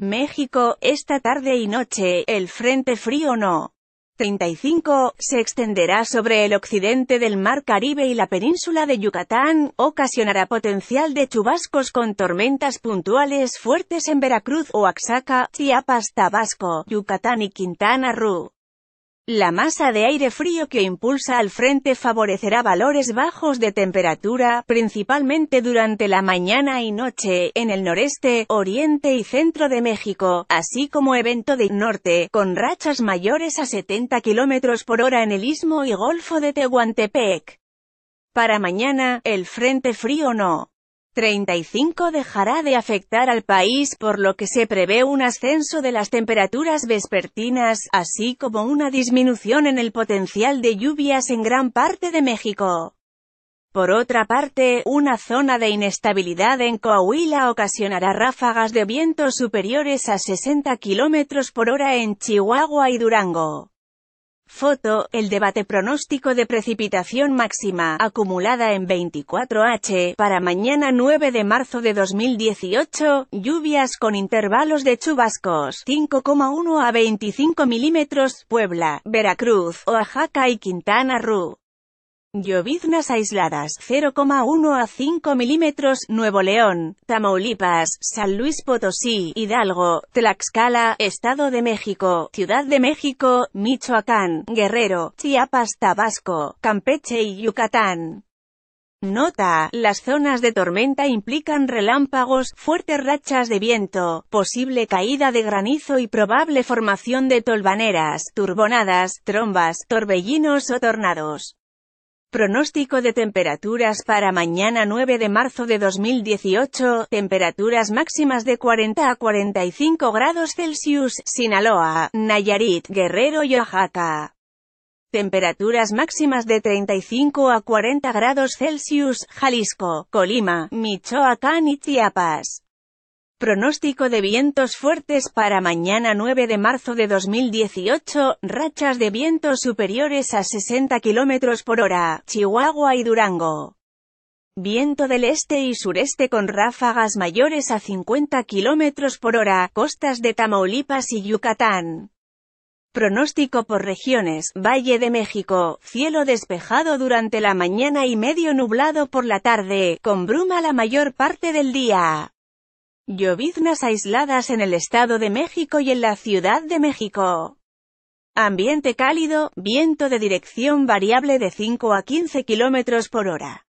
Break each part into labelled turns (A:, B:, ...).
A: México, esta tarde y noche, el Frente Frío no. 35, se extenderá sobre el occidente del Mar Caribe y la península de Yucatán, ocasionará potencial de chubascos con tormentas puntuales fuertes en Veracruz, Oaxaca, Chiapas, Tabasco, Yucatán y Quintana Roo. La masa de aire frío que impulsa al frente favorecerá valores bajos de temperatura, principalmente durante la mañana y noche, en el noreste, oriente y centro de México, así como evento de norte, con rachas mayores a 70 km por hora en el istmo y golfo de Tehuantepec. Para mañana, el frente frío no 35 dejará de afectar al país por lo que se prevé un ascenso de las temperaturas vespertinas, así como una disminución en el potencial de lluvias en gran parte de México. Por otra parte, una zona de inestabilidad en Coahuila ocasionará ráfagas de vientos superiores a 60 km por hora en Chihuahua y Durango. Foto, el debate pronóstico de precipitación máxima, acumulada en 24H, para mañana 9 de marzo de 2018, lluvias con intervalos de chubascos, 5,1 a 25 milímetros, Puebla, Veracruz, Oaxaca y Quintana Roo. Lloviznas aisladas 0,1 a 5 milímetros, Nuevo León, Tamaulipas, San Luis Potosí, Hidalgo, Tlaxcala, Estado de México, Ciudad de México, Michoacán, Guerrero, Chiapas, Tabasco, Campeche y Yucatán. Nota, las zonas de tormenta implican relámpagos, fuertes rachas de viento, posible caída de granizo y probable formación de tolvaneras, turbonadas, trombas, torbellinos o tornados. Pronóstico de temperaturas para mañana 9 de marzo de 2018, temperaturas máximas de 40 a 45 grados Celsius, Sinaloa, Nayarit, Guerrero y Oaxaca. Temperaturas máximas de 35 a 40 grados Celsius, Jalisco, Colima, Michoacán y Chiapas. Pronóstico de vientos fuertes para mañana 9 de marzo de 2018, rachas de vientos superiores a 60 km por hora, Chihuahua y Durango. Viento del este y sureste con ráfagas mayores a 50 km por hora, costas de Tamaulipas y Yucatán. Pronóstico por regiones, Valle de México, cielo despejado durante la mañana y medio nublado por la tarde, con bruma la mayor parte del día. Lloviznas aisladas en el Estado de México y en la Ciudad de México. Ambiente cálido, viento de dirección variable de 5 a 15 km por hora.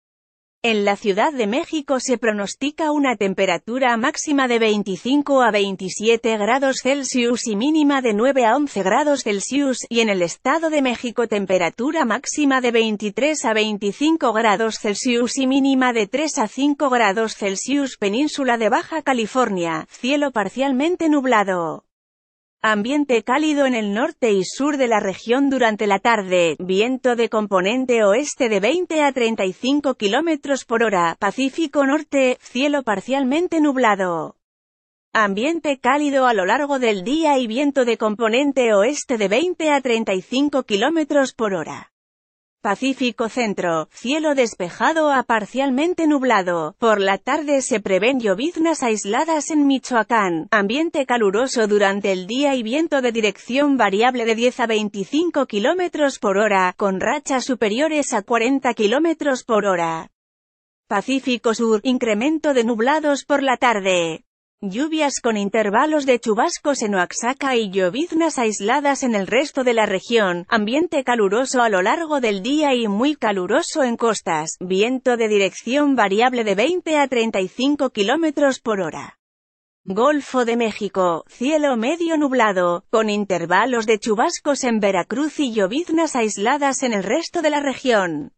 A: En la Ciudad de México se pronostica una temperatura máxima de 25 a 27 grados Celsius y mínima de 9 a 11 grados Celsius, y en el Estado de México temperatura máxima de 23 a 25 grados Celsius y mínima de 3 a 5 grados Celsius. Península de Baja California, cielo parcialmente nublado. Ambiente cálido en el norte y sur de la región durante la tarde, viento de componente oeste de 20 a 35 km por hora, Pacífico norte, cielo parcialmente nublado. Ambiente cálido a lo largo del día y viento de componente oeste de 20 a 35 km por hora. Pacífico Centro, cielo despejado a parcialmente nublado. Por la tarde se prevén lloviznas aisladas en Michoacán. Ambiente caluroso durante el día y viento de dirección variable de 10 a 25 km por hora, con rachas superiores a 40 km por hora. Pacífico Sur, incremento de nublados por la tarde. Lluvias con intervalos de chubascos en Oaxaca y lloviznas aisladas en el resto de la región, ambiente caluroso a lo largo del día y muy caluroso en costas, viento de dirección variable de 20 a 35 km por hora. Golfo de México, cielo medio nublado, con intervalos de chubascos en Veracruz y lloviznas aisladas en el resto de la región.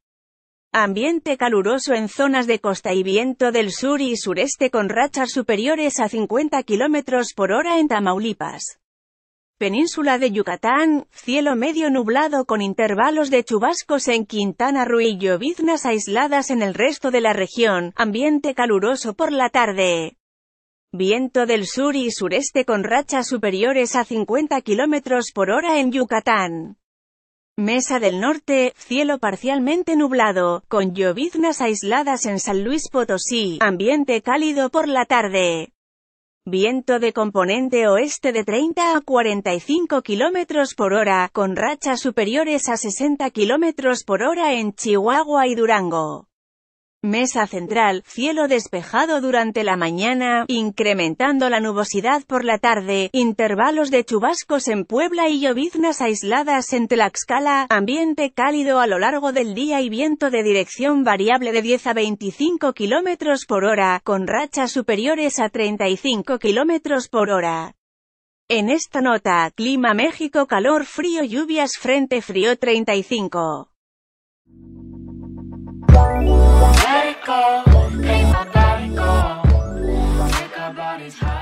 A: Ambiente caluroso en zonas de costa y viento del sur y sureste con rachas superiores a 50 km por hora en Tamaulipas. Península de Yucatán, cielo medio nublado con intervalos de chubascos en Quintana Roo y lloviznas aisladas en el resto de la región, ambiente caluroso por la tarde. Viento del sur y sureste con rachas superiores a 50 km por hora en Yucatán. Mesa del Norte, cielo parcialmente nublado, con lloviznas aisladas en San Luis Potosí, ambiente cálido por la tarde. Viento de componente oeste de 30 a 45 km por hora, con rachas superiores a 60 km por hora en Chihuahua y Durango. Mesa central, cielo despejado durante la mañana, incrementando la nubosidad por la tarde, intervalos de chubascos en Puebla y lloviznas aisladas en Tlaxcala, ambiente cálido a lo largo del día y viento de dirección variable de 10 a 25 km por hora, con rachas superiores a 35 km por hora. En esta nota, clima México calor frío lluvias frente frío 35. cold, make my body cold, Take our bodies high.